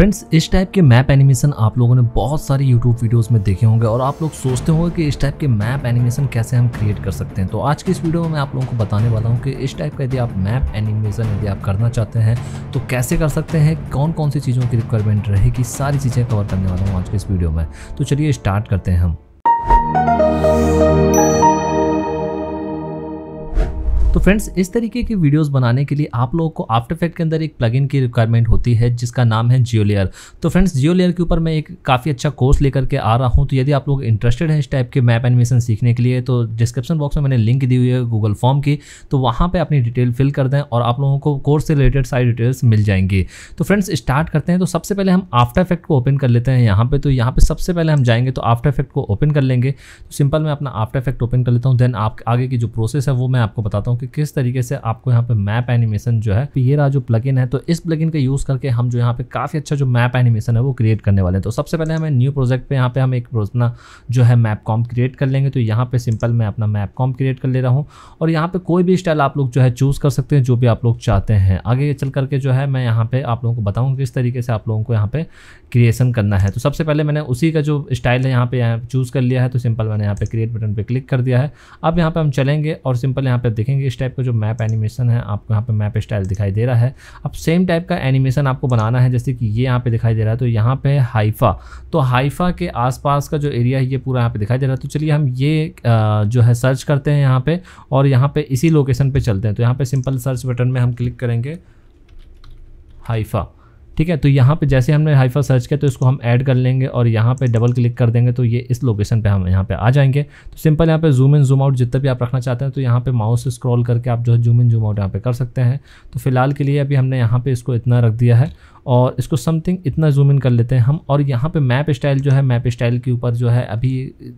friends इस type के map animation आप लोगों ने बहुत सारे यूट्यूब वीडियोस में देखे होंगे और आप लोग सोचते होंगे कि इस टाइप के मैप एनिमेशन कैसे हम क्रिएट कर सकते हैं तो आज की इस वीडियो में मैं आप लोगों को बताने वाला हूं कि इस टाइप का यदि आप मैप एनिमेशन यदि आप करना चाहते हैं तो कैसे कर सकते हैं कौन कौन सी चीज़ों की रिक्वायरमेंट रहेगी सारी चीज़ें कवर करने वाला हूँ आज के इस वीडियो में तो चलिए स्टार्ट करते हैं हम तो फ्रेंड्स इस तरीके की वीडियोस बनाने के लिए आप लोगों को आफ्टर इफेक्ट के अंदर एक प्लगइन की रिक्वायरमेंट होती है जिसका नाम है जियो लेयर तो फ्रेंड्स जियो लेयर के ऊपर मैं एक काफ़ी अच्छा कोर्स लेकर के आ रहा हूँ तो यदि आप लोग इंटरेस्टेड हैं इस टाइप के मैप एनिमेशन सीखने के लिए तो डिस्क्रिप्शन बॉक्स में मैंने लिंक दी हुई है गूगल फॉर्म की तो वहाँ पर अपनी डिटेल फिल कर दें और आप लोगों को कोर्स से रिलेटेड सारी डिटेल्स मिल जाएंगी तो फ्रेंड्स स्टार्ट करते हैं तो सबसे पहले हम आफ्टर इफेक्ट को ओपन कर लेते हैं यहाँ पर तो यहाँ पर सबसे पहले हम जाएंगे तो आफ्टर इफेक्ट को ओपन कर लेंगे तो सिंपल मैं अपना आफ्टर इफेक्ट ओपन कर लेता हूँ देन आप आगे की जो प्रोसेस है वो मैं आपको बताता हूँ कि किस तरीके से आपको यहाँ पे मैप एनिमेशन जो है ये रहा जो प्लगइन है तो इस प्लगइन का यूज करके हम जो यहाँ पे काफी अच्छा जो मैप एनिमेशन है वो क्रिएट करने वाले हैं तो सबसे पहले हमें न्यू प्रोजेक्ट पे यहाँ पे हम एक अपना जो है मैप कॉम क्रिएट कर लेंगे तो यहाँ पे सिंपल मैं अपना मैप कॉम क्रिएट कर ले रहा हूँ और यहाँ पे कोई भी स्टाइल आप लोग जो है चूज कर सकते हैं जो भी आप लोग चाहते हैं आगे चल करके जो है मैं यहाँ पे आप लोगों को बताऊँगा किस तरीके से आप लोगों को यहाँ पे क्रिएशन करना है तो सबसे पहले मैंने उसी का जो स्टाइल है यहाँ पे चूज़ कर लिया है तो सिंपल मैंने यहाँ पे क्रिएट बटन पर क्लिक कर दिया है अब यहाँ पे हम चलेंगे और सिंपल यहाँ पे देखेंगे टाइप का जो मैप एनिमेशन है आपको यहाँ पे मैप स्टाइल दिखाई दे रहा है अब सेम टाइप का एनिमेशन आपको बनाना है जैसे कि ये यहाँ पे दिखाई दे रहा है तो यहाँ पे है हाइफा तो हाइफा के आसपास का जो एरिया है ये पूरा यहाँ पे दिखाई दे रहा है तो चलिए हम ये जो है सर्च करते हैं यहाँ पर और यहाँ पर इसी लोकेशन पर चलते हैं तो यहाँ पर सिंपल सर्च बटन में हम क्लिक करेंगे हाइफा ठीक है तो यहाँ पे जैसे हमने हाइफा सर्च किया तो इसको हम ऐड कर लेंगे और यहाँ पे डबल क्लिक कर देंगे तो ये इस लोकेशन पे हम यहाँ पे आ जाएंगे तो सिंपल यहाँ पे जूम इन जूम आउट जितना भी आप रखना चाहते हैं तो यहाँ पे माउस स्क्रॉल करके आप जो है जूम इन जूम आउट यहाँ पे कर सकते हैं तो फिलहाल के लिए अभी हमने यहाँ पे इसको इतना रख दिया है और इसको समथिंग इतना जूम इन कर लेते हैं हम और यहाँ पे मैप स्टाइल जो है मैप स्टाइल के ऊपर जो है अभी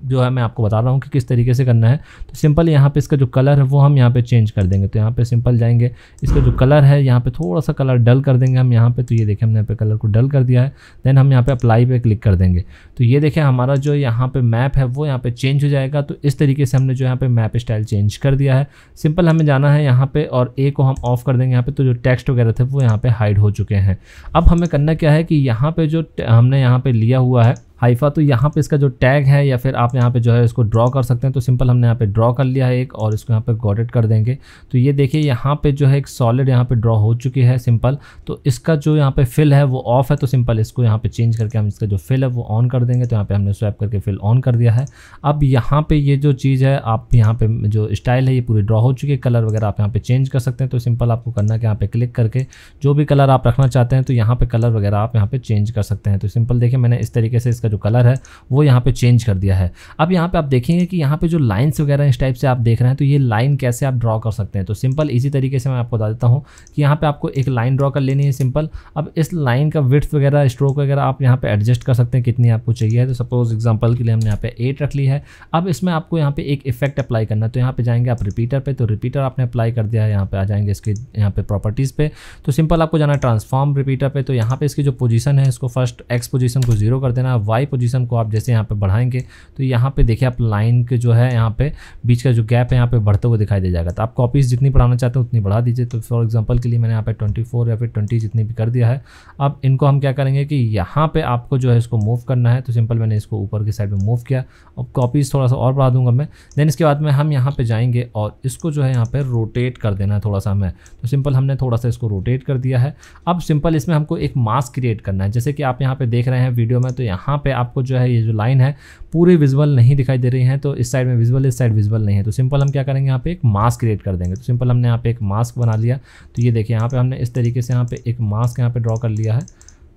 जो है मैं आपको बता रहा हूँ कि किस तरीके से करना है तो सिंपल यहाँ पे इसका जो कलर है वो हम यहाँ पे चेंज कर देंगे तो यहाँ पे सिंपल जाएंगे इसका जो कलर है यहाँ पे थोड़ा सा कलर डल कर देंगे हम यहाँ पर तो ये देखें हमने यहाँ पे कलर को डल कर दिया है देन हम यहाँ पे अप्लाई पे क्लिक कर देंगे तो ये देखें हमारा जो यहाँ पे मैप है वो यहाँ पे चेंज हो जाएगा तो इस तरीके से हमने जो यहाँ पे मैप स्टाइल चेंज कर दिया है सिंपल हमें जाना है यहाँ पे और ए को हम ऑफ कर देंगे यहाँ पे तो जो टेक्स्ट वगैरह थे वो यहाँ पे हाइड हो चुके हैं अब हमें करना क्या है कि यहाँ पे जो हमने यहाँ पे लिया हुआ है हाइफ़ा तो यहाँ पे इसका जो टैग है या फिर आप यहाँ पे जो है इसको ड्रॉ कर सकते हैं तो सिंपल हमने यहाँ पे ड्रॉ कर लिया है एक और इसको यहाँ पे गॉडेड कर देंगे तो ये देखिए यहाँ पे जो है एक सॉलिड यहाँ पे ड्रॉ हो चुकी है सिंपल तो इसका जो यहाँ पे फिल है वो ऑफ है तो सिंपल इसको यहाँ पे चेंज करके हम इसका जो फिल है वो ऑन कर देंगे तो यहाँ पर हमने स्वैप करके फिल ऑन कर दिया है अब यहाँ पर ये जो चीज़ है आप यहाँ पर जो स्टाइल है ये पूरी ड्रॉ हो चुकी है कलर वगैरह आप यहाँ पर चेंज कर सकते हैं तो सिंपल आपको करना कि यहाँ पर क्लिक करके जो भी कलर आप रखना चाहते हैं तो यहाँ पर कलर वगैरह आप यहाँ पर चेंज कर सकते हैं तो सिंपल देखिए मैंने इस तरीके से इसका जो कलर है वो यहाँ पे चेंज कर दिया है अब यहाँ पे आप देखेंगे कि यहाँ पे जो लाइन्स वगैरह इस टाइप से आप देख रहे हैं तो ये लाइन कैसे आप ड्रॉ कर सकते हैं तो सिंपल इसी तरीके से मैं आपको बता देता हूँ कि यहाँ पर आपको एक लाइन ड्रॉ कर लेनी है सिंपल अब इस लाइन का विथ वगैरह स्ट्रोक वगैरह आप यहाँ पर एडजस्ट कर सकते हैं कितनी आपको चाहिए तो सपोज एग्जाम्पल के लिए हमने यहाँ पे एट रख ली है अब इसमें आपको यहाँ पर एक इफेक्ट अप्लाई करना है तो यहाँ पर जाएंगे आप रिपीटर पर तो रिपीटर आपने अप्लाई कर दिया है यहाँ पर आ जाएंगे इसके यहाँ पर प्रॉपर्टीज़ पर तो सिंपल आपको जाना ट्रांसफॉर्म रिपीटर पे तो यहाँ पे इसकी जो पोजीशन है इसको फर्स्ट एक्स पोजीशन को जीरो कर देना है हाई पोजीशन को आप जैसे यहाँ पे बढ़ाएंगे तो यहाँ पे देखिए आप लाइन के जो है यहाँ पे बीच का जो गैप है यहाँ पे बढ़ते हुए दिखाई दे जाएगा तो आप कॉपीज़ जितनी बढ़ाना चाहते हैं उतनी बढ़ा दीजिए तो फॉर एग्जाम्पल के लिए मैंने यहाँ पे ट्वेंटी या फिर ट्वेंटी जितनी भी कर दिया है अब इनको हम क्या करेंगे कि यहाँ पर आपको जो है इसको मूव करना है तो सिंपल मैंने इसको ऊपर की साइड में मूव किया अब कॉपीज़ थोड़ा सा और बढ़ा दूंगा मैं देन इसके बाद में हम यहाँ पर जाएंगे और इसको जो है यहाँ पर रोटेट कर देना है थोड़ा सा हमें तो सिंपल हमने थोड़ा सा इसको रोटेट कर दिया है अब सिंपल इसमें हमको एक मास्क क्रिएट करना है जैसे कि आप यहाँ पे देख रहे हैं वीडियो में तो यहाँ पे आपको जो है ये जो लाइन है पूरे विजुअल नहीं दिखाई दे रही है तो इस साइड में विजुअल इस साइड विजुअल नहीं है तो सिंपल हम क्या करेंगे यहाँ पे एक मास्क क्रिएट कर देंगे तो सिंपल हमने यहाँ पे एक मास्क बना लिया तो ये देखिए यहाँ पे हमने इस तरीके से यहाँ पे एक मास्क यहाँ पे ड्रॉ कर लिया है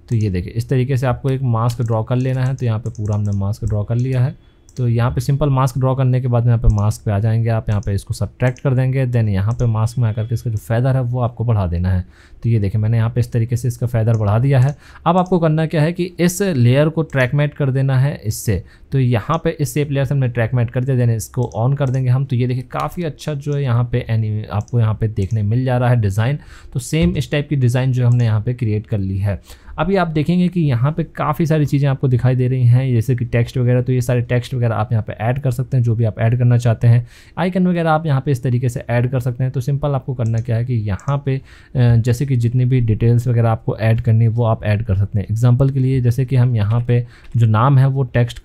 तो ये देखिए इस तरीके से आपको एक मास्क ड्रॉ कर लेना है तो यहाँ पे पूरा हमने मास्क ड्रॉ कर लिया है तो यहाँ पे सिंपल मास्क ड्रॉ करने के बाद यहाँ पे मास्क पे आ जाएंगे आप यहाँ पे इसको सब्ट्रैक्ट कर देंगे देन यहाँ पे मास्क में आकर के इसका जो फैदर है वो आपको बढ़ा देना है तो ये देखें मैंने यहाँ पे इस तरीके से इसका फैदर बढ़ा दिया है अब आपको करना क्या है कि इस लेयर को ट्रैकमेट कर देना है इससे तो यहाँ पे इस सेप लेयर से हमने ट्रैक मैट कर दिया देने इसको ऑन कर देंगे हम तो ये देखिए काफ़ी अच्छा जो है यहाँ पे एनी आपको यहाँ पे देखने मिल जा रहा है डिज़ाइन तो सेम इस टाइप की डिज़ाइन जो हमने यहाँ पे क्रिएट कर ली है अभी आप देखेंगे कि यहाँ पे काफ़ी सारी चीज़ें आपको दिखाई दे रही हैं जैसे कि टेक्स्ट वगैरह तो ये सारे टेक्स्ट वगैरह आप यहाँ पे ऐड कर सकते हैं जो भी आप ऐड करना चाहते हैं आइकन वगैरह आप यहाँ पे इस तरीके से ऐड कर सकते हैं तो सिंपल आपको करना क्या है कि यहाँ पे जैसे कि जितनी भी डिटेल्स वगैरह आपको ऐड करनी है वो आप ऐड कर सकते हैं एग्जाम्पल के लिए जैसे कि हम यहाँ पर जो नाम है वो टेक्स्ट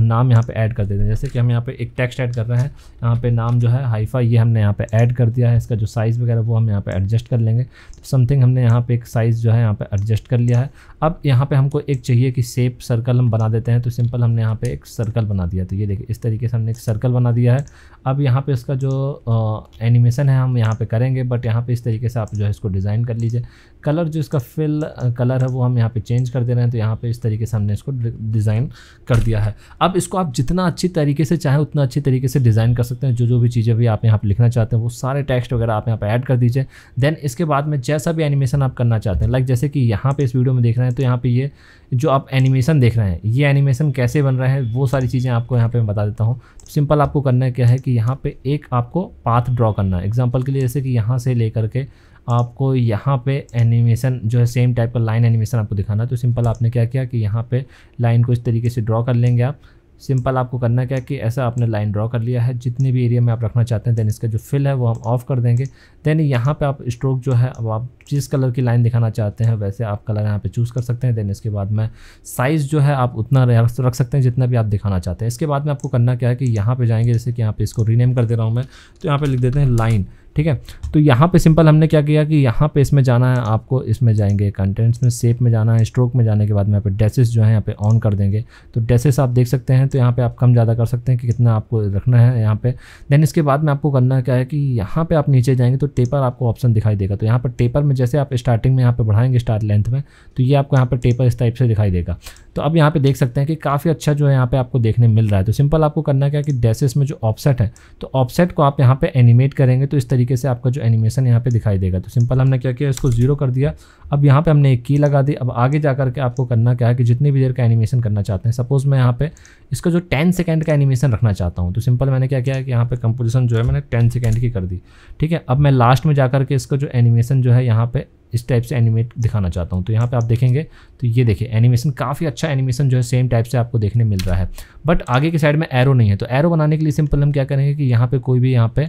नाम यहाँ पे ऐड कर देते हैं जैसे कि हम यहाँ पे एक टेक्स्ट ऐड कर रहे हैं यहाँ पे नाम जो है हाइफा ये हमने यहाँ पे ऐड कर दिया है इसका जो साइज़ वगैरह वो हम यहाँ पे एडजस्ट कर लेंगे तो समथिंग हमने यहाँ पे एक साइज़ जो है यहाँ पे एडजस्ट कर लिया है अब यहाँ पे हमको एक चाहिए कि सेप सर्कल हम बना देते हैं तो सिंपल हमने यहाँ पर एक सर्कल बना दिया तो ये देखिए इस तरीके से हमने एक सर्कल बना दिया है अब यहाँ पर इसका जो एनिमेशन है हम यहाँ पर करेंगे बट यहाँ पर इस तरीके से आप जो है इसको डिज़ाइन कर लीजिए कलर जो इसका फिल कलर है वो हम यहाँ पर चेंज कर दे रहे हैं तो यहाँ पर इस तरीके से हमने इसको डिज़ाइन कर दिया है अब इसको आप जितना अच्छी तरीके से चाहें उतना अच्छी तरीके से डिज़ाइन कर सकते हैं जो जो भी चीज़ें भी आप यहाँ पर लिखना चाहते हैं वो सारे टेक्स्ट वगैरह आप यहाँ पर ऐड कर दीजिए देन इसके बाद में जैसा भी एनिमेशन आप करना चाहते हैं लाइक जैसे कि यहाँ पर इस वीडियो में देख रहे हैं तो यहाँ पर ये जो आप एनिमेशन देख रहे हैं ये एनिमेशन कैसे बन रहा है वो सारी चीज़ें आपको यहाँ पर मैं बता देता हूँ सिंपल आपको करना क्या है कि यहाँ पर एक आपको पाथ ड्रॉ करना है एग्जाम्पल के लिए जैसे कि यहाँ से ले करके आपको यहाँ पे एनिमेशन जो है सेम टाइप का लाइन एनिमेशन आपको दिखाना तो सिंपल आपने क्या किया कि यहाँ पे लाइन को इस तरीके से ड्रॉ कर लेंगे आप सिंपल आपको करना क्या कि ऐसा आपने लाइन ड्रॉ कर लिया है जितने भी एरिया में आप रखना चाहते हैं देन इसका जो फिल है वो हम ऑफ़ कर देंगे देन यहाँ पे आप स्ट्रोक जो है अब आप जिस कलर की लाइन दिखाना चाहते हैं वैसे आप कलर यहाँ पे चूज़ कर सकते हैं देन इसके बाद में साइज़ जो है आप उतना रख सकते हैं जितना भी आप दिखाना चाहते हैं इसके बाद में आपको करना क्या है कि यहाँ पर जाएंगे जैसे कि यहाँ पर इसको रीनेम कर दे रहा हूँ मैं तो यहाँ पर लिख देते हैं लाइन ठीक है तो यहाँ पे सिंपल हमने क्या किया कि यहाँ पे इसमें जाना है आपको इसमें जाएंगे कंटेंट्स में सेप में जाना है स्ट्रोक में जाने के बाद में यहाँ पे डेसेस जो है यहाँ पे ऑन कर देंगे तो डेसेस आप देख सकते हैं तो यहाँ पे आप कम ज़्यादा कर सकते हैं कि कितना आपको रखना है यहाँ पे देन इसके बाद में आपको करना क्या है कि यहाँ पर आप नीचे जाएंगे तो टेपर आपको ऑप्शन दिखाई देगा तो यहाँ पर टेपर में जैसे आप स्टार्टिंग में यहाँ पर बढ़ाएंगे स्टार्ट लेंथ में तो ये आपको यहाँ पर टेपर इस टाइप से दिखाई देगा तो अब यहाँ पे देख सकते हैं कि काफ़ी अच्छा जो है यहाँ पर आपको देखने मिल रहा है तो सिंपल आपको करना क्या है कि डेसेस में जो ऑफसेट है तो ऑफसेट को आप यहाँ पर एनिमेट करेंगे तो इस तरीके तरीके से आपका जो एनिमेशन यहाँ पे दिखाई देगा तो सिंपल हमने क्या किया इसको जीरो कर दिया अब यहाँ पे हमने एक की लगा दी अब आगे जा करके आपको करना क्या है कि जितनी भी देर का एनिमेशन करना चाहते हैं सपोज़ मैं यहाँ पे इसका जो टेन सेकेंड का एनिमेशन रखना चाहता हूँ तो सिंपल मैंने क्या किया कि यहाँ पर कंपोजिशन जो है मैंने टेन सेकेंड की कर दी ठीक है अब मैं लास्ट में जा करके इसका जो एनिमेशन जो है यहाँ पर इस टाइप से एनिमेट दिखाना चाहता हूँ तो यहाँ पे आप देखेंगे तो ये देखिए एनिमेशन काफ़ी अच्छा एनिमेशन जो है सेम टाइप से आपको देखने मिल रहा है बट आगे के साइड में एरो नहीं है तो एरो बनाने के लिए सिंपल हम क्या करेंगे कि यहाँ पे कोई भी यहाँ पे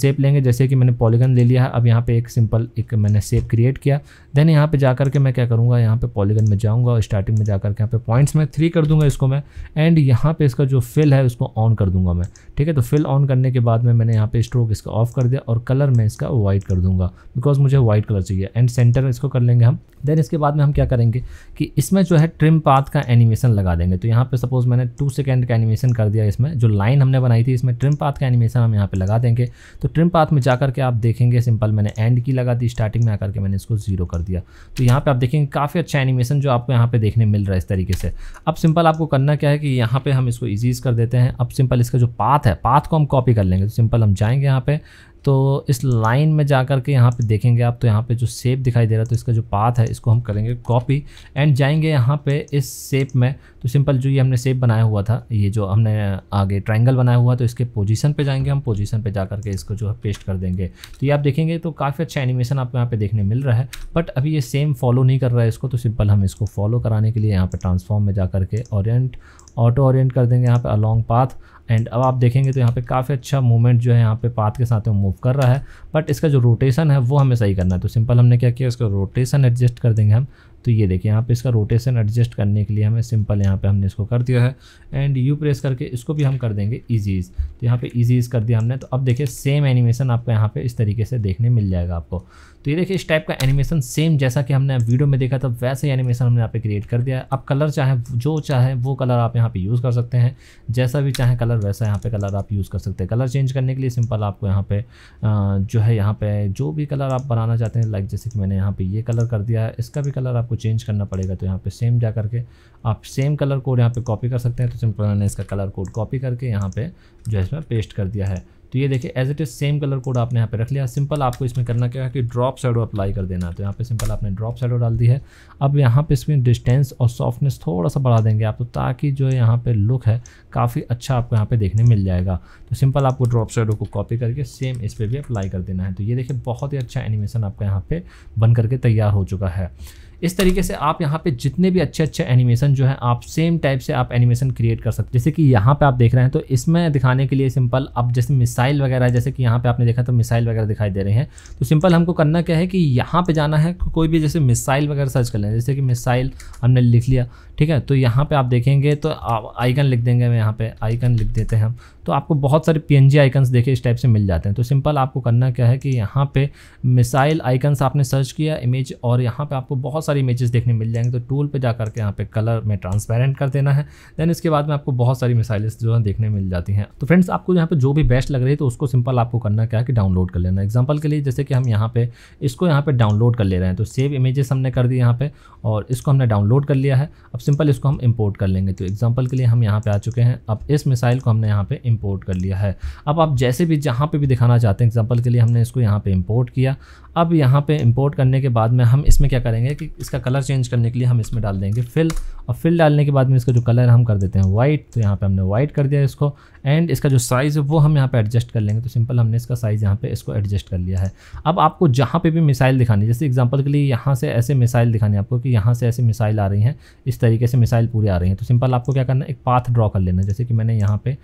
सेप लेंगे जैसे कि मैंने पॉलीगन ले लिया है अब यहाँ पर एक सिंपल एक मैंने सेप क्रिएट किया देन यहाँ पर जा करके मैं क्या करूँगा यहाँ पर पॉलीगन में जाऊँगा स्टार्टिंग में जा करके यहाँ पर पॉइंट्स में थ्री कर दूंगा इसको मैं एंड यहाँ पर इसका जो फिल है उसको ऑन कर दूंगा मैं ठीक है तो फिल ऑन करने के बाद में मैंने यहाँ पे स्ट्रोक इसका ऑफ कर दिया और कलर मैं इसका वाइट कर दूंगा बिकॉज मुझे वाइट कलर चाहिए एंड सेंटर इसको कर लेंगे हम देन इसके बाद में हम क्या करेंगे कि इसमें जो है ट्रिम पाथ का एनिमेशन लगा देंगे तो यहाँ पे सपोज मैंने टू सेकेंड का एनिमेशन कर दिया इसमें जो लाइन हमने बनाई थी इसमें ट्रिम पाथ का एनिमेशन हम यहाँ पे लगा देंगे तो ट्रिम पाथ में जाकर के आप देखेंगे सिंपल मैंने एंड की लगा दी स्टार्टिंग में आकर के मैंने इसको जीरो कर दिया तो यहाँ पर आप देखेंगे काफ़ी अच्छा एनिमेशन जो आपको यहाँ पर देखने मिल रहा है इस तरीके से अब सिंपल आपको करना क्या है कि यहाँ पर हम इसको ईजीज कर देते हैं अब सिंपल इसका जो पाथ है पाथ को हम कॉपी कर लेंगे तो सिंपल हम जाएंगे यहाँ पर तो इस लाइन में जा कर के यहाँ पर देखेंगे आप तो यहाँ पे जो सेप दिखाई दे रहा है तो इसका जो पाथ है इसको हम करेंगे कॉपी एंड जाएंगे यहाँ पे इस सेप में तो सिंपल जो ये हमने सेप बनाया हुआ था ये जो हमने आगे ट्राइंगल बनाया हुआ तो इसके पोजिशन पर जाएंगे हम पोजिशन पर जा करके इसको जो है पेस्ट कर देंगे तो ये आप देखेंगे तो काफ़ी अच्छा एनिमेशन आपको यहाँ पर देखने मिल रहा है बट अभी ये सेम फॉलो नहीं कर रहा है इसको तो सिंपल हम इसको फॉलो कराने के लिए यहाँ पर ट्रांसफॉर्म में जा करके ओरिएंट ऑटो ऑरियंट कर देंगे यहाँ पर अलॉन्ग पाथ एंड अब आप देखेंगे तो यहाँ पे काफ़ी अच्छा मूवमेंट जो है यहाँ पे पाथ के साथ मूव कर रहा है बट इसका जो रोटेशन है वो हमें सही करना है तो सिंपल हमने क्या किया इसका रोटेशन एडजस्ट कर देंगे हम तो ये देखिए यहाँ पे इसका रोटेशन एडजस्ट करने के लिए हमें सिंपल यहाँ पे हमने इसको कर दिया है एंड यू प्रेस करके इसको भी हम कर देंगे ईजीज तो यहाँ पे ईजीज कर दिया हमने तो अब देखिए सेम एनिमेशन आपको यहाँ पे इस तरीके से देखने मिल जाएगा आपको तो ये देखिए इस टाइप का एनिमेशन सेम जैसा कि हमने वीडियो में देखा था वैसे ही एनिमेशन हमने यहाँ पे क्रिएट कर दिया है आप कलर चाहे जो चाहे वो कलर आप यहाँ पे यूज़ कर सकते हैं जैसा भी चाहे कलर वैसा यहाँ पे कलर आप यूज़ कर सकते हैं कलर चेंज करने के लिए सिंपल आपको यहाँ पे जो है यहाँ पे जो भी कलर आप बनाना चाहते हैं लाइक जैसे कि मैंने यहाँ पर ये कलर कर दिया है इसका भी कलर आपको आपको चेंज करना पड़ेगा तो यहाँ पे सेम जा करके आप सेम कलर कोड यहाँ पे कॉपी कर सकते हैं तो सिंपल मैंने इसका कलर कोड कॉपी करके यहाँ पे जो है इसमें पेस्ट कर दिया है तो ये देखिए as it is same colour code आपने यहाँ पे रख लिया सिंपल आपको इसमें करना क्या है कि ड्रॉप साइडो अप्लाई कर देना है तो यहाँ पे सिंपल आपने ड्रॉप साइडो डाल दी है अब यहाँ पे इसमें डिस्टेंस और सॉफ्टनेस थोड़ा सा बढ़ा देंगे आप तो ताकि जो यहाँ पे लुक है काफ़ी अच्छा आपको यहाँ पे देखने मिल जाएगा तो सिंपल आपको ड्रॉप साइडो को कॉपी करके सेम इस पर भी अप्लाई कर देना है तो ये देखिए बहुत ही अच्छा एनिमेशन आपका यहाँ पर बन करके तैयार हो चुका है इस तरीके से आप यहाँ पे जितने भी अच्छे अच्छे एनिमेशन जो है आप सेम टाइप से आप एनिमेशन क्रिएट कर सकते जैसे कि यहाँ पे आप देख रहे हैं तो इसमें दिखाने के लिए सिंपल अब जैसे मिसाइल वगैरह जैसे कि यहाँ पे आपने देखा तो मिसाइल वगैरह दिखाई दे रहे हैं तो सिंपल हमको करना क्या है कि यहाँ पे जाना है कोई भी जैसे मिसाइल वगैरह सर्च कर लें जैसे कि मिसाइल हमने लिख लिया ठीक है तो यहाँ पे आप देखेंगे तो आइकन लिख देंगे हम यहाँ पे आइकन लिख देते हैं हम तो आपको बहुत सारे पी एन जी आइकन्स देखे इस टाइप से मिल जाते हैं तो सिंपल आपको करना क्या है कि यहाँ पे मिसाइल आइकन्स आपने सर्च किया इमेज और यहाँ पे आपको बहुत सारी इमेजेस देखने मिल जाएंगे तो टूल पे जा करके यहाँ पे कलर में ट्रांसपेरेंट कर देना है देन इसके बाद में आपको बहुत सारी मिसाइल्स जो है देखने मिल जाती हैं तो फ्रेंड्स आपको यहाँ पर जो भी बेस्ट लग रही है तो उसको सिंपल आपको करना क्या है कि डाउनलोड कर लेना एग्जाम्पल के लिए जैसे कि हम यहाँ पर इसको यहाँ पर डाउनलोड कर ले रहे हैं तो सेव इमेजेस हमने कर दी यहाँ पर और इसको हमने डाउनलोड कर लिया है अब सिंपल इसको हम इम्पोर्ट कर लेंगे तो एग्जाम्पल के लिए हम यहाँ पे आ चुके हैं अब इस मिसाइल को हमने यहाँ पे इम्पोर्ट कर लिया है अब आप जैसे भी जहाँ पे भी दिखाना चाहते हैं एग्जाम्पल के लिए हमने इसको यहाँ पे इम्पोर्ट किया अब यहाँ पे इम्पोर्ट करने के बाद में हम इसमें क्या करेंगे कि इसका कलर चेंज करने के लिए हम इसमें डाल देंगे फिल और फिल डालने के बाद में इसका जो कलर हम कर देते हैं वाइट तो यहाँ पर हमने वाइट कर दिया इसको एंड इसका जो साइज़ है वो हम यहाँ पर एडजस्ट कर लेंगे तो सिंपल हमने इसका साइज़ यहाँ पर इसको एडजस्ट कर लिया है अब आपको जहाँ पर भी मिसाइल दिखानी जैसे एग्जाम्पल के लिए यहाँ से ऐसे मिसाइल दिखानी आपको कि यहाँ से ऐसे मिसाइल आ रही हैं इस तरीके तरीके से मिसाइल पूरी आ रही हैं तो सिंपल आपको क्या करना है एक पाथ ड्रॉ कर लेना जैसे कि मैंने यहाँ पे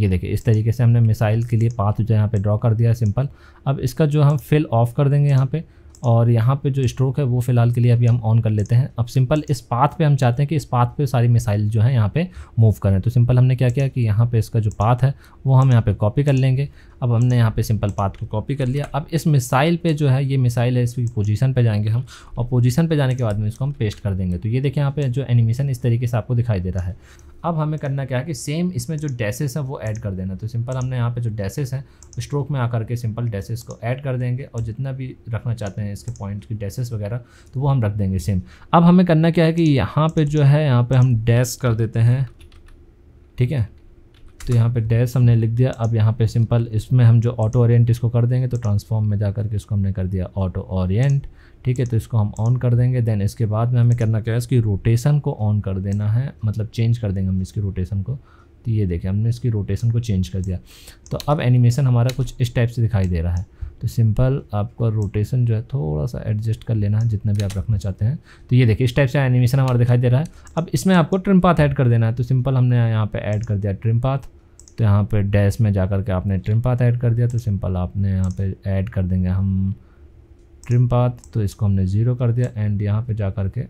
ये देखिए इस तरीके से हमने मिसाइल के लिए पाथ जो यहाँ पे ड्रॉ कर दिया सिंपल अब इसका जो हम फिल ऑफ कर देंगे यहाँ पे और यहाँ पे जो स्ट्रोक है वो फ़िलहाल के लिए अभी हम ऑन कर लेते हैं अब सिंपल इस पाथ पे हम चाहते हैं कि इस पाथ पे सारी मिसाइल जो है यहाँ पे मूव करें तो सिंपल हमने क्या किया कि यहाँ पे इसका जो पाथ है वो हम यहाँ पे कॉपी कर लेंगे अब हमने यहाँ पे सिंपल पाथ को कॉपी कर लिया अब इस मिसाइल पर जो है ये मिसाइल है इसकी पोजिशन पर जाएंगे हम और पोजीशन पर जाने के बाद में इसको हम पेस्ट कर देंगे तो ये देखें यहाँ पे जो एनिमेशन इस तरीके से आपको दिखाई दे रहा है अब हमें करना क्या है कि सेम इसमें जो डैसेस हैं वो ऐड कर देना तो सिंपल हमने यहाँ पे जो डैसेस हैं स्ट्रोक में आकर के सिंपल डैसेस को ऐड कर देंगे और जितना भी रखना चाहते हैं इसके पॉइंट की डैसेस वगैरह तो वो हम रख देंगे सेम अब हमें करना क्या है कि यहाँ पर जो है यहाँ पर हम डैस कर देते हैं ठीक है तो यहाँ पे डैश हमने लिख दिया अब यहाँ पे सिंपल इसमें हम जो ऑटो ऑरियंट इसको कर देंगे तो ट्रांसफॉर्म में जा करके इसको हमने कर दिया ऑटो ऑरियंट ठीक है तो इसको हम ऑन कर देंगे देन इसके बाद में हमें करना क्या है इसकी रोटेशन को ऑन कर देना है मतलब चेंज कर देंगे हम इसकी रोटेशन को तो ये देखें हमने इसकी रोटेशन को चेंज कर दिया तो अब एनिमेशन हमारा कुछ इस टाइप से दिखाई दे रहा है तो सिंपल आपका रोटेशन जो है थोड़ा सा एडजस्ट कर लेना है जितना भी आप रखना चाहते हैं तो ये देखिए इस टाइप से एनिमेशन हमारा दिखाई दे रहा है अब इसमें आपको ट्रिम पाथ ऐड कर देना है तो सिंपल हमने यहाँ पे ऐड कर दिया ट्रिम पाथ तो यहाँ पे डैश में जा कर के आपने ट्रिम पाथ ऐड कर दिया तो सिंपल आपने यहाँ पे ऐड कर देंगे हम ट्रिम पाथ तो इसको हमने ज़ीरो कर दिया एंड यहाँ पे जा कर के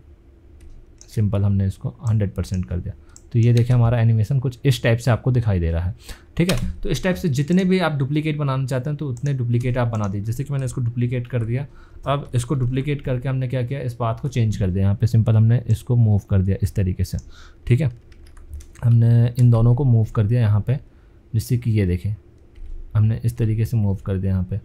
सिंपल हमने इसको हंड्रेड परसेंट कर दिया तो ये देखिए हमारा एनिमेशन कुछ इस टाइप से आपको दिखाई दे रहा है ठीक है तो इस टाइप से जितने भी आप डुप्लीकेट बनाना चाहते हैं तो उतने डुप्लीकेट आप बना दीजिए जैसे कि मैंने इसको डुप्लीकेट कर दिया अब इसको डुप्लीकेट करके हमने क्या किया इस पाथ को चेंज कर दिया यहाँ पे सिंपल हमने इसको मूव कर दिया इस तरीके से ठीक है हमने इन दोनों को मूव कर दिया यहाँ पे जिससे कि ये देखें हमने इस तरीके से मूव कर दिया यहाँ पे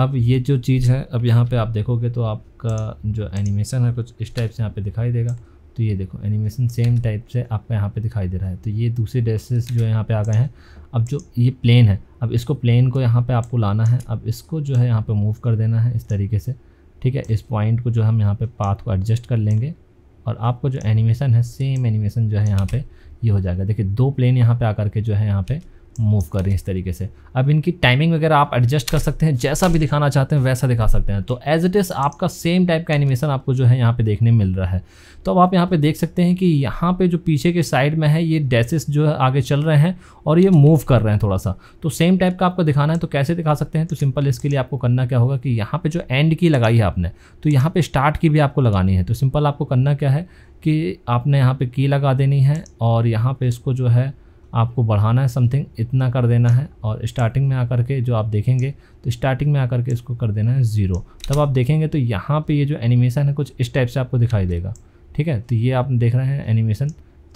अब ये जो चीज़ है अब यहाँ पे आप देखोगे तो आपका जो एनिमेशन है कुछ इस टाइप से यहाँ पे दिखाई देगा तो ये देखो एनिमेशन सेम टाइप से आपका यहाँ पे दिखाई दे रहा है तो ये दूसरे ड्रेसेस जो यहाँ पे आ गए हैं अब जो ये प्लेन है अब इसको प्लेन को यहाँ पे आपको लाना है अब इसको जो है यहाँ पे मूव कर देना है इस तरीके से ठीक है इस पॉइंट को जो हम यहाँ पे पाथ को एडजस्ट कर लेंगे और आपको जो एनिमेशन है सेम एनिमेशन जो है यहाँ पर ये हो जाएगा देखिए दो प्लेन यहाँ पर आ के जो है यहाँ पर मूव कर रही हैं इस तरीके से अब इनकी टाइमिंग वगैरह आप एडजस्ट कर सकते हैं जैसा भी दिखाना चाहते हैं वैसा दिखा सकते हैं तो एज इट इज़ आपका सेम टाइप का एनिमेशन आपको जो है यहाँ पे देखने मिल रहा है तो अब आप यहाँ पे देख सकते हैं कि यहाँ पे जो पीछे के साइड में है ये डैसेस जो है आगे चल रहे हैं और ये मूव कर रहे हैं थोड़ा सा तो सेम टाइप का आपको दिखाना है तो कैसे दिखा सकते हैं तो सिंपल इसके लिए आपको करना क्या होगा कि यहाँ पर जो एंड की लगाई है आपने तो यहाँ पर स्टार्ट की भी आपको लगानी है तो सिंपल आपको करना क्या है कि आपने यहाँ पर की लगा देनी है और यहाँ पर इसको जो है आपको बढ़ाना है समथिंग इतना कर देना है और स्टार्टिंग में आकर के जो आप देखेंगे तो स्टार्टिंग में आकर के इसको कर देना है ज़ीरो तब आप देखेंगे तो यहाँ पे ये जो एनिमेशन है कुछ इस टाइप से आपको दिखाई देगा ठीक है तो ये आप देख रहे हैं एनिमेशन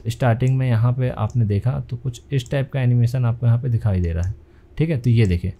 तो स्टार्टिंग में यहाँ पर आपने देखा तो कुछ इस टाइप का एनिमेशन आपको यहाँ पर दिखाई दे रहा है ठीक है तो ये देखें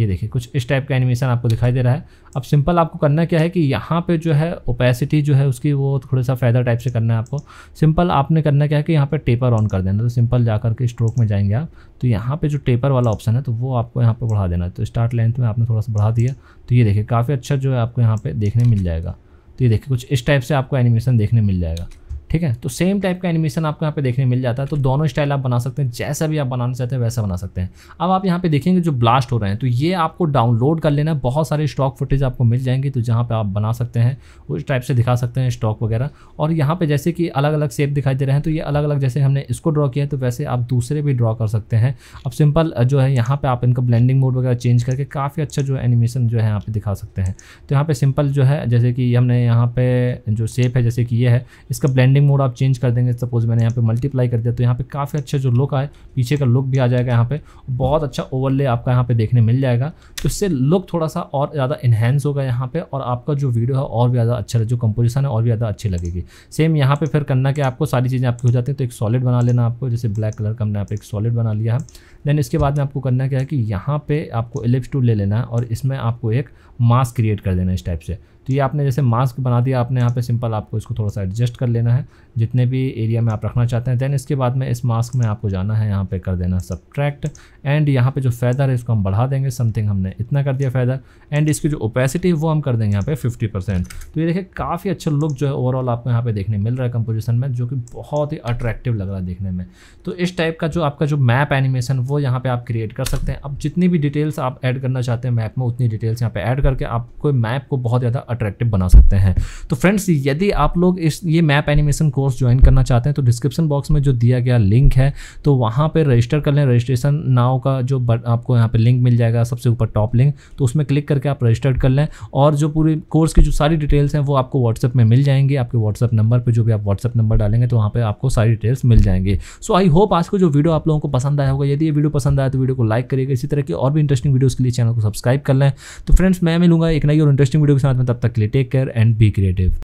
ये देखिए कुछ इस टाइप का एनिमेशन आपको दिखाई दे रहा है अब सिंपल आपको करना क्या है कि यहाँ पे जो है ओपेसिटी जो है उसकी वो थोड़ा सा फैदर टाइप से करना है आपको सिंपल आपने करना क्या है कि यहाँ पे टेपर ऑन कर देना तो सिंपल जा करके स्ट्रोक में जाएंगे आप तो यहाँ पे जो टेपर वाला ऑप्शन है तो वो आपको यहाँ पर बढ़ा देना है तो स्टार्ट लेंथ में आपने थोड़ा सा बढ़ा दिया तो ये देखिए काफ़ी अच्छा जो है आपको यहाँ पर देखने मिल जाएगा तो ये देखिए कुछ इस टाइप से आपको एनिमेशन देखने मिल जाएगा ठीक है तो सेम टाइप का एनिमेशन आपको यहाँ पे देखने मिल जाता है तो दोनों स्टाइल आप बना सकते हैं जैसा भी आप बनाना चाहते हैं वैसा बना सकते हैं अब आप यहाँ पे देखेंगे जो ब्लास्ट हो रहे हैं तो ये आपको डाउनलोड कर लेना है बहुत सारे स्टॉक फुटेज आपको मिल जाएंगे तो जहाँ पर आप बना सकते हैं उस टाइप से दिखा सकते हैं स्टॉक वगैरह और यहाँ पर जैसे कि अलग अलग सेप दिखाई दे रहे हैं तो ये अलग अलग जैसे हमने इसको ड्रॉ किया है तो वैसे आप दूसरे भी ड्रॉ कर सकते हैं अब सिंपल जो है यहाँ पर आप इनका ब्लैंडिंग मोड वगैरह चेंज करके काफ़ी अच्छा जो एनिमेशन जो है यहाँ पर दिखा सकते हैं तो यहाँ पर सिंपल जो है जैसे कि हमने यहाँ पर जो सेप है जैसे कि ये है इसका ब्लैंडिंग ब्लेंडिंग मोड आप चेंज कर देंगे सपोज मैंने यहाँ पे मल्टीप्लाई कर दिया तो यहाँ पे काफ़ी अच्छा जो लुक आए पीछे का लुक भी आ जाएगा यहाँ पे बहुत अच्छा ओवरले आपका यहाँ पे देखने मिल जाएगा तो इससे लुक थोड़ा सा और ज़्यादा इन्हेंस होगा यहाँ पे और आपका जो वीडियो है और भी ज़्यादा अच्छा जो कंपोजिशन है और भी ज़्यादा अच्छी लगेगी सेम यहाँ पे फिर करना कि आपको सारी चीज़ें आपकी हो जाती हैं तो एक सॉलिड बना लेना आपको जैसे ब्लैक कलर का हमने यहाँ पे एक सॉलिड बना लिया है देन इसके बाद में आपको करना क्या है कि यहाँ पे आपको एलिप्स टूल ले लेना है और इसमें आपको एक मास्क क्रिएट कर देना है इस टाइप से तो ये आपने जैसे मास्क बना दिया आपने यहाँ पे सिंपल आपको इसको थोड़ा सा एडजस्ट कर लेना है जितने भी एरिया में आप रखना चाहते हैं देन इसके बाद में इस मास्क में आपको जाना है यहाँ पे कर देना सब्ट्रैक्ट एंड यहाँ पे जो फैदर है इसको हम बढ़ा देंगे समथिंग हमने इतना कर दिया फैदर एंड इसकी जो ओपेसिटी वो हम कर देंगे यहाँ पर फिफ्टी परसेंट तो ये देखिए काफ़ी अच्छा लुक जो है ओवरऑल आपको यहाँ पे देखने मिल रहा है कंपोजिशन में जो कि बहुत ही अट्रैक्टिव लग रहा है देखने में तो इस टाइप का जो आपका जो मैप एनिमेशन वो यहाँ पे आप क्रिएट कर सकते हैं अब जितनी भी डिटेल्स आप ऐड करना चाहते हैं मैप में उतनी डिटेल्स यहाँ पे ऐड करके कोई मैप को बहुत ज़्यादा अट्रैक्टिव बना सकते हैं तो फ्रेंड्स यदि आप लोग इस ये मैप एनिमेशन कोर्स ज्वाइन करना चाहते हैं तो डिस्क्रिप्शन बॉक्स में जो दिया गया लिंक है तो वहाँ पर रजिस्टर कर लें रजिस्ट्रेशन नाव का जो आपको यहाँ पर लिंक मिल जाएगा सबसे ऊपर टॉप लिंक तो उसमें क्लिक करके आप रजिस्टर कर लें और जो पूरी कोर्स की जो सारी डिटेल्स हैं वो आपको व्हाट्सअप में मिल जाएंगी आपके व्हाट्सअप नंबर पर जो भी आप व्हाट्सअप नंबर डालेंगे तो वहाँ पर आपको सारी डिटेल्स मिल जाएंगे सो आई होप आज को जो वीडियो आप लोगों को पसंद आया होगा यदि ये वीडियो पसंद आया तो वीडियो को लाइक करिएगा इसी तरह की और भी इंटरेस्टिंग वीडियोज़ के लिए चैनल को सब्सक्राइब कर लें तो फ्रेंड्स मैं मिलूंगा एक नई और इंटरेस्टिंग वीडियो के साथ में तब तक के लिए take care and be creative